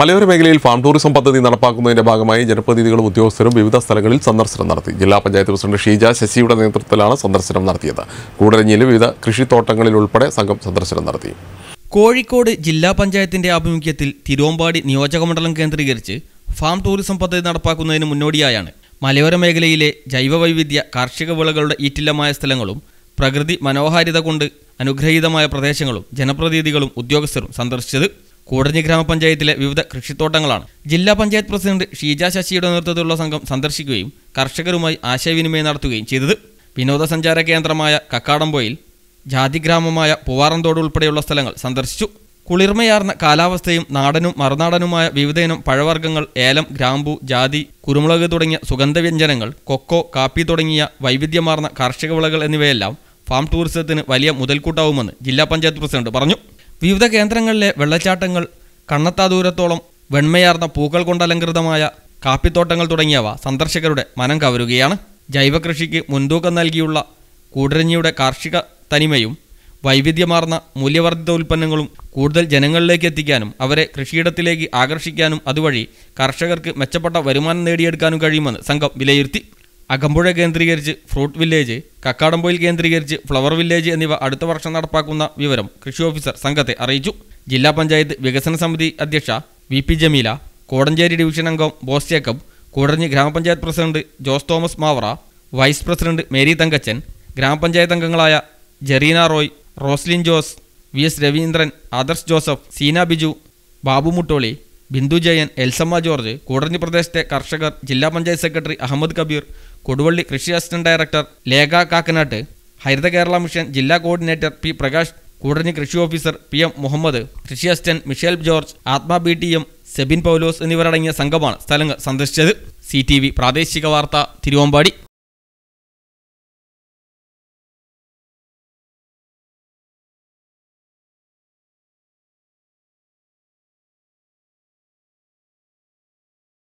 മലയോര മേഖലയിൽ farm tourism പദ്ധതി നടപ്പാക്കുന്നതിന്റെ ഭാഗമായി ജനപ്രതിനിധികളും ഉദ്യോഗസ്ഥരും വിവിധ സ്ഥലങ്ങളിൽ സന്ദർശനം നടത്തി ജില്ലാ പഞ്ചായത്ത് പ്രസിഡന്റ് ഷീജ ശശിയുടെ നേതൃത്വത്തിലാണ് സന്ദർശനം നടത്തിയത് കൂടരഞ്ഞിയിലെ വിവിധ കൃഷിത്തോട്ടങ്ങളിൽ ഉൾപ്പെടെ സംഘം സന്ദർശനം നടത്തി കോഴിക്കോട് ജില്ലാ പഞ്ചായത്തിന്റെ ആഭിമുഖ്യത്തിൽ തിരുവമ്പാടി നിയോജകമണ്ഡലം കേന്ദ്രീകരിച്ച് ഫാം ടൂറിസം പദ്ധതി നടപ്പാക്കുന്നതിന് മുന്നോടിയായാണ് മലയോര മേഖലയിലെ ജൈവവൈവിധ്യ കാർഷിക വിളകളുടെ ഈറ്റില്ലമായ സ്ഥലങ്ങളും പ്രകൃതി മനോഹാരിത കൊണ്ട് അനുഗ്രഹീതമായ പ്രദേശങ്ങളും ജനപ്രതിനിധികളും ഉദ്യോഗസ്ഥരും സന്ദർശിച്ചത് കൂടഞ്ഞി ഗ്രാമപഞ്ചായത്തിലെ വിവിധ കൃഷിത്തോട്ടങ്ങളാണ് ജില്ലാ പഞ്ചായത്ത് പ്രസിഡന്റ് ഷീജ ശശിയുടെ നേതൃത്വത്തിലുള്ള സംഘം സന്ദർശിക്കുകയും കർഷകരുമായി ആശയവിനിമയം നടത്തുകയും ചെയ്തത് വിനോദസഞ്ചാര കേന്ദ്രമായ കക്കാടംപോയിൽ ജാതിഗ്രാമമായ പൂവാറന്തോട് ഉൾപ്പെടെയുള്ള സ്ഥലങ്ങൾ സന്ദർശിച്ചു കുളിർമയാർന്ന കാലാവസ്ഥയും നാടനും മറുനാടനുമായ വിവിധയിനം പഴവർഗ്ഗങ്ങൾ ഏലം ഗ്രാമ്പു ജാതി കുരുമുളക് തുടങ്ങിയ സുഗന്ധവ്യഞ്ജനങ്ങൾ കൊക്കോ കാപ്പി തുടങ്ങിയ വൈവിധ്യമാർന്ന കാർഷിക വിളകൾ എന്നിവയെല്ലാം ഫാം ടൂറിസത്തിന് വലിയ മുതൽക്കൂട്ടാവുമെന്ന് ജില്ലാ പഞ്ചായത്ത് പ്രസിഡന്റ് പറഞ്ഞു വിവിധ കേന്ദ്രങ്ങളിലെ വെള്ളച്ചാട്ടങ്ങൾ കണ്ണത്താ ദൂരത്തോളം വെണ്മയാർന്ന പൂക്കൾ കൊണ്ടലങ്കൃതമായ കാപ്പിത്തോട്ടങ്ങൾ തുടങ്ങിയവ സന്ദർശകരുടെ മനം കവരുകയാണ് ജൈവകൃഷിക്ക് മുൻതൂക്കം നൽകിയുള്ള കൂടരഞ്ഞിയുടെ കാർഷിക തനിമയും വൈവിധ്യമാർന്ന മൂല്യവർദ്ധിത ഉൽപ്പന്നങ്ങളും കൂടുതൽ ജനങ്ങളിലേക്ക് എത്തിക്കാനും അവരെ കൃഷിയിടത്തിലേക്ക് ആകർഷിക്കാനും അതുവഴി കർഷകർക്ക് മെച്ചപ്പെട്ട വരുമാനം നേടിയെടുക്കാനും കഴിയുമെന്ന് സംഘം വിലയിരുത്തി അകമ്പുഴ കേന്ദ്രീകരിച്ച് ഫ്രൂട്ട് വില്ലേജ് കക്കാടംപോയിൽ കേന്ദ്രീകരിച്ച് ഫ്ലവർ വില്ലേജ് എന്നിവ അടുത്ത വർഷം നടപ്പാക്കുന്ന വിവരം കൃഷി ഓഫീസർ സംഘത്തെ അറിയിച്ചു ജില്ലാ പഞ്ചായത്ത് വികസന സമിതി അധ്യക്ഷ V P Jameela Kodenchery division അംഗം ബോസ് ജേക്കബ് കൂടഞ്ഞ് ഗ്രാമപഞ്ചായത്ത് president Jose Thomas Mavara vice president Mary Thankachan ഗ്രാമപഞ്ചായത്ത് അംഗങ്ങളായ ജെറീന റോയ് റോസ്ലിൻ ജോസ് വി എസ് രവീന്ദ്രൻ ആദർശ് ജോസഫ് സീന ബിജു ബാബു മുട്ടോളി ബിന്ദു ജയൻ എൽസമ്മ ജോർജ് കൂടഞ്ഞി പ്രദേശത്തെ കർഷകർ ജില്ലാ പഞ്ചായത്ത് സെക്രട്ടറി അഹമ്മദ് കബീർ കൊടുവള്ളി കൃഷി assistant director Lekha Kakkanatt Haritha Kerala mission ജില്ലാ കോർഡിനേറ്റർ പി പ്രകാശ് കൂടഞ്ഞി കൃഷി ഓഫീസർ പി എം മുഹമ്മദ് കൃഷി assistant Michel George Atma B T M Sebin Paulose എന്നിവരടങ്ങിയ സംഘമാണ് സ്ഥലങ്ങൾ സന്ദർശിച്ചത് സി പ്രാദേശിക വാർത്ത തിരുവമ്പാടി